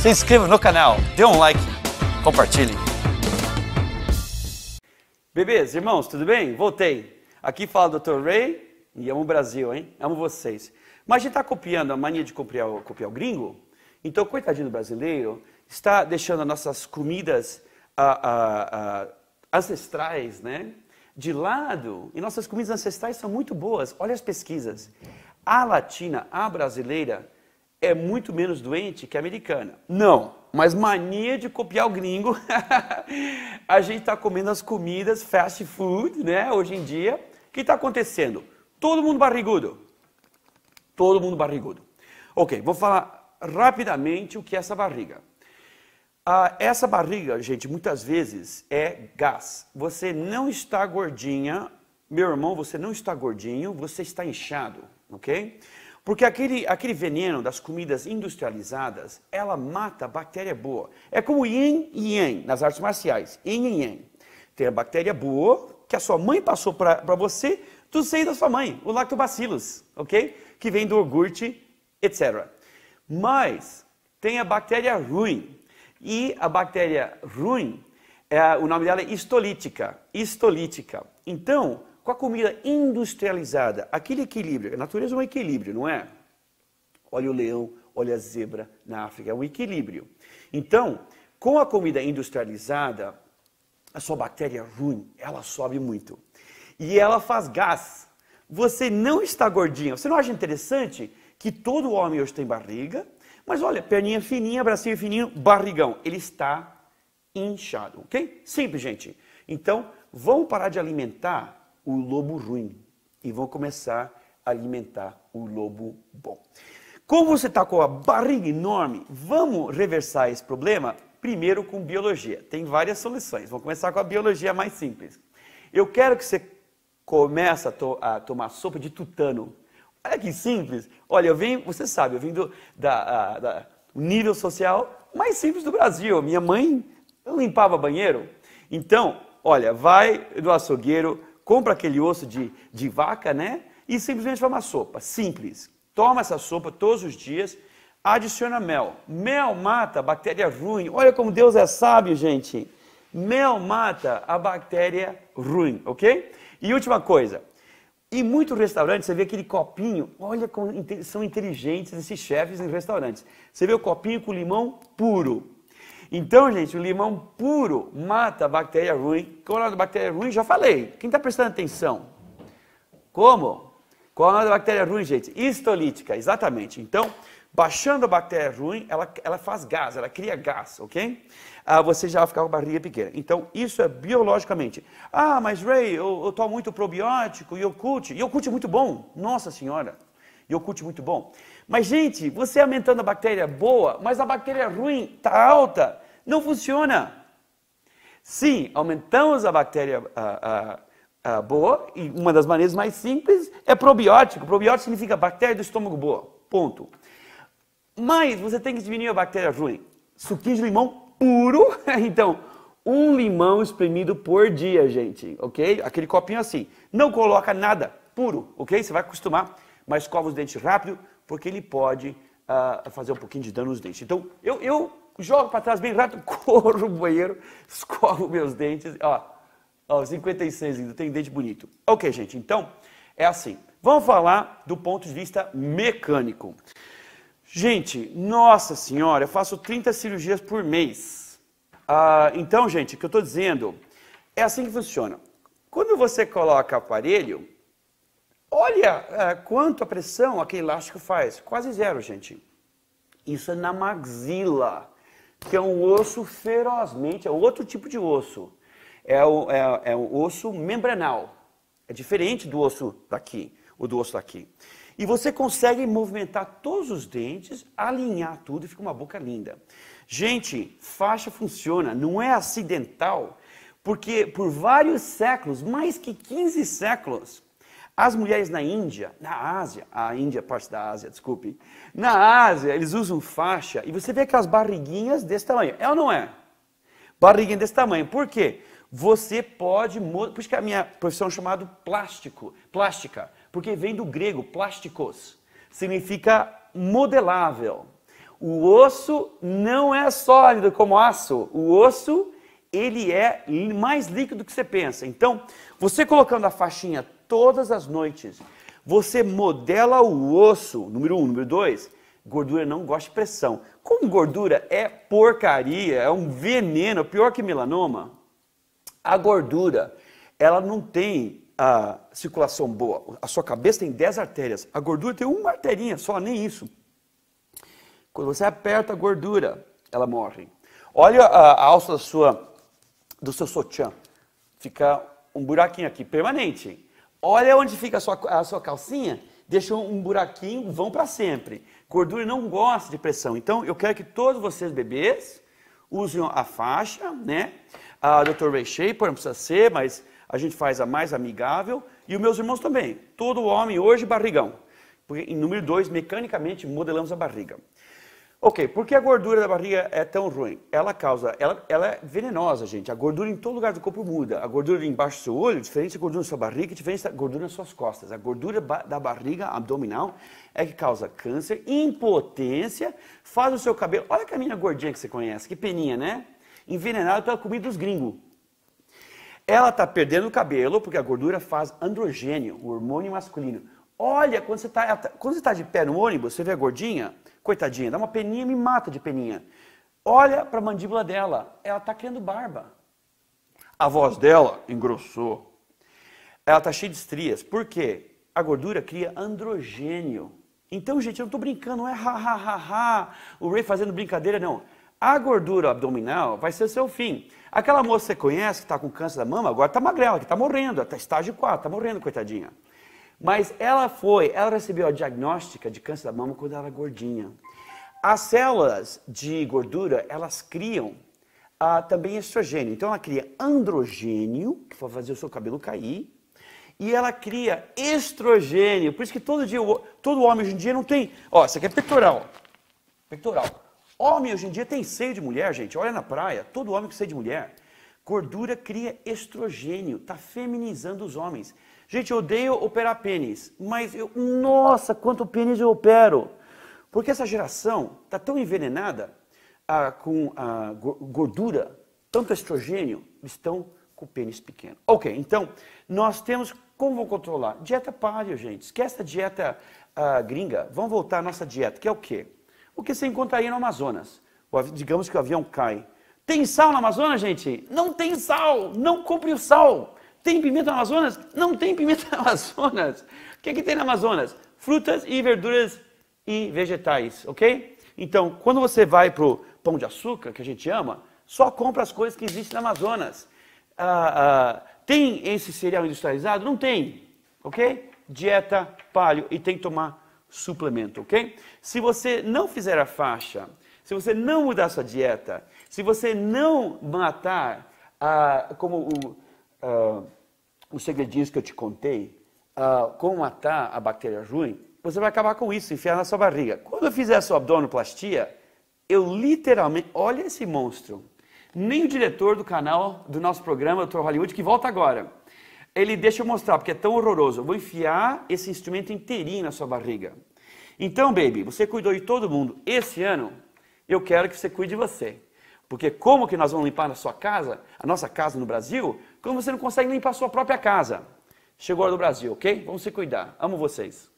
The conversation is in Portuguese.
se inscreva no canal, dê um like, compartilhe. Bebês, irmãos, tudo bem? Voltei. Aqui fala o Dr. Ray e amo o Brasil, hein? Amo vocês. Mas a gente está copiando a mania de copiar, copiar o gringo? Então, coitadinho do brasileiro, está deixando as nossas comidas ancestrais, né? De lado, e nossas comidas ancestrais são muito boas. Olha as pesquisas. A latina, a brasileira, é muito menos doente que a americana. Não, mas mania de copiar o gringo. a gente está comendo as comidas fast food, né? Hoje em dia, o que está acontecendo? Todo mundo barrigudo. Todo mundo barrigudo. Ok, vou falar rapidamente o que é essa barriga. Ah, essa barriga, gente, muitas vezes é gás. Você não está gordinha, meu irmão, você não está gordinho, você está inchado, ok? Porque aquele, aquele veneno das comidas industrializadas, ela mata a bactéria boa. É como yin e yang nas artes marciais, yin e yang. Tem a bactéria boa, que a sua mãe passou para você, do seio da sua mãe, o lactobacillus, ok? Que vem do iogurte, etc. Mas tem a bactéria ruim. E a bactéria ruim, é, o nome dela é histolítica. Histolítica. Então, com a comida industrializada, aquele equilíbrio, a natureza é um equilíbrio, não é? Olha o leão, olha a zebra na África, é um equilíbrio. Então, com a comida industrializada, a sua bactéria ruim, ela sobe muito. E ela faz gás. Você não está gordinho. Você não acha interessante que todo homem hoje tem barriga? Mas olha, perninha fininha, bracinho fininho, barrigão. Ele está inchado, ok? Simples, gente. Então, vamos parar de alimentar o lobo ruim e vão começar a alimentar o lobo bom. Como você está com a barriga enorme, vamos reversar esse problema primeiro com biologia. Tem várias soluções. Vamos começar com a biologia mais simples. Eu quero que você comece a, to a tomar sopa de tutano. Olha que simples. Olha, eu venho, você sabe, eu vim do da, a, da, nível social mais simples do Brasil. Minha mãe limpava banheiro. Então, olha, vai do açougueiro, compra aquele osso de, de vaca, né? E simplesmente faz uma sopa, simples. Toma essa sopa todos os dias, adiciona mel. Mel mata a bactéria ruim. Olha como Deus é sábio, gente. Mel mata a bactéria ruim, ok? E última coisa. Em muitos restaurantes, você vê aquele copinho, olha como são inteligentes esses chefes em restaurantes. Você vê o copinho com limão puro. Então, gente, o limão puro mata a bactéria ruim. Qual é o nome da bactéria ruim? Já falei. Quem está prestando atenção? Como? Qual é o nome da bactéria ruim, gente? Histolítica, exatamente. Então, baixando a bactéria ruim, ela, ela faz gás, ela cria gás, ok? Ah, você já vai ficar com a barriga pequena. Então, isso é biologicamente. Ah, mas Ray, eu, eu tomo muito probiótico, iogurte. Iogurte é muito bom. Nossa Senhora iogurte muito bom. Mas, gente, você aumentando a bactéria boa, mas a bactéria ruim está alta, não funciona. Sim, aumentamos a bactéria a, a, a boa, e uma das maneiras mais simples é probiótico. Probiótico significa bactéria do estômago boa, ponto. Mas você tem que diminuir a bactéria ruim. Suquinho de limão puro, então, um limão espremido por dia, gente, ok? Aquele copinho assim. Não coloca nada, puro, ok? Você vai acostumar mas escova os dentes rápido, porque ele pode uh, fazer um pouquinho de dano nos dentes. Então, eu, eu jogo para trás bem rápido, corro no banheiro, escovo meus dentes. Ó, ó 56 ainda, tem dente bonito. Ok, gente, então é assim. Vamos falar do ponto de vista mecânico. Gente, nossa senhora, eu faço 30 cirurgias por mês. Ah, então, gente, o que eu estou dizendo é assim que funciona. Quando você coloca aparelho, Olha é, quanto a pressão aquele elástico faz. Quase zero, gente. Isso é na maxila, que é um osso ferozmente, é outro tipo de osso. É o, é, é o osso membranal. É diferente do osso daqui, o do osso daqui. E você consegue movimentar todos os dentes, alinhar tudo e fica uma boca linda. Gente, faixa funciona, não é acidental, porque por vários séculos, mais que 15 séculos, as mulheres na Índia, na Ásia, a Índia, parte da Ásia, desculpe. Na Ásia, eles usam faixa e você vê aquelas barriguinhas desse tamanho. É ou não é? Barriguinha desse tamanho. Por quê? Você pode. Por isso que a minha profissão é chamada plástico, plástica, porque vem do grego plásticos, significa modelável. O osso não é sólido como aço. O osso, ele é mais líquido do que você pensa. Então, você colocando a faixinha todas as noites. Você modela o osso, número um. Número dois, gordura não gosta de pressão. Como gordura é porcaria, é um veneno, pior que melanoma, a gordura, ela não tem a circulação boa. A sua cabeça tem 10 artérias, a gordura tem uma arterinha só, nem isso. Quando você aperta a gordura, ela morre. Olha a, a alça da sua, do seu sutiã, fica um buraquinho aqui permanente. Olha onde fica a sua, a sua calcinha, deixa um buraquinho, vão para sempre. Gordura não gosta de pressão. Então, eu quero que todos vocês, bebês, usem a faixa, né? A Dr. Ray Shaper, não precisa ser, mas a gente faz a mais amigável. E os meus irmãos também. Todo homem hoje, barrigão. Porque em número dois, mecanicamente modelamos a barriga. Ok, por que a gordura da barriga é tão ruim? Ela causa, ela, ela é venenosa, gente. A gordura em todo lugar do corpo muda. A gordura embaixo do seu olho, diferente da gordura na sua barriga, diferente da gordura nas suas costas. A gordura da barriga abdominal é que causa câncer, impotência, faz o seu cabelo. Olha que a minha gordinha que você conhece, que peninha, né? Envenenada pela comida dos gringos. Ela está perdendo o cabelo porque a gordura faz androgênio, o hormônio masculino. Olha, quando você está tá de pé no ônibus, você vê a gordinha, Coitadinha, dá uma peninha, me mata de peninha. Olha para a mandíbula dela, ela está criando barba. A voz dela engrossou. Ela está cheia de estrias. Por quê? A gordura cria androgênio. Então, gente, eu não estou brincando, não é ha, ha, ha, ha, o Ray fazendo brincadeira, não. A gordura abdominal vai ser seu fim. Aquela moça que você conhece, que está com câncer da mama, agora está magrela, que está morrendo, está estágio 4, está morrendo, coitadinha. Mas ela foi, ela recebeu a diagnóstica de câncer da mama quando ela era gordinha. As células de gordura, elas criam ah, também estrogênio. Então ela cria androgênio, que vai fazer o seu cabelo cair, e ela cria estrogênio. Por isso que todo dia, todo homem hoje em dia não tem. Ó, isso aqui é pectoral. Pectoral. Homem hoje em dia tem seio de mulher, gente. Olha na praia, todo homem com seio de mulher. Gordura cria estrogênio, está feminizando os homens. Gente, eu odeio operar pênis, mas eu, nossa, quanto pênis eu opero! Porque essa geração está tão envenenada ah, com a gordura, tanto estrogênio, estão com o pênis pequeno. Ok, então nós temos como vou controlar? Dieta paleo, gente. Esquece a dieta ah, gringa. Vamos voltar à nossa dieta, que é o quê? O que você encontraria no Amazonas? digamos que o avião cai. Tem sal no Amazonas, gente? Não tem sal! Não compre o sal! Tem pimenta no Amazonas? Não tem pimenta no Amazonas. O que, é que tem no Amazonas? Frutas e verduras e vegetais, ok? Então, quando você vai para o pão de açúcar, que a gente ama, só compra as coisas que existem no Amazonas. Ah, ah, tem esse cereal industrializado? Não tem, ok? Dieta, palho e tem que tomar suplemento, ok? Se você não fizer a faixa, se você não mudar sua dieta, se você não matar, ah, como o. Uh, os segredinhos que eu te contei, uh, ah, como matar a bactéria ruim, você vai acabar com isso, enfiar na sua barriga. Quando eu fizer a sua abdominoplastia, eu literalmente, olha esse monstro. Nem o diretor do canal, do nosso programa, Dr. Hollywood, que volta agora. Ele deixa eu mostrar, porque é tão horroroso. Eu vou enfiar esse instrumento inteirinho na sua barriga. Então, baby, você cuidou de todo mundo. Esse ano, eu quero que você cuide de você. Porque como que nós vamos limpar a sua casa, a nossa casa no Brasil, quando você não consegue limpar a sua própria casa? Chegou a hora do Brasil, ok? Vamos se cuidar. Amo vocês.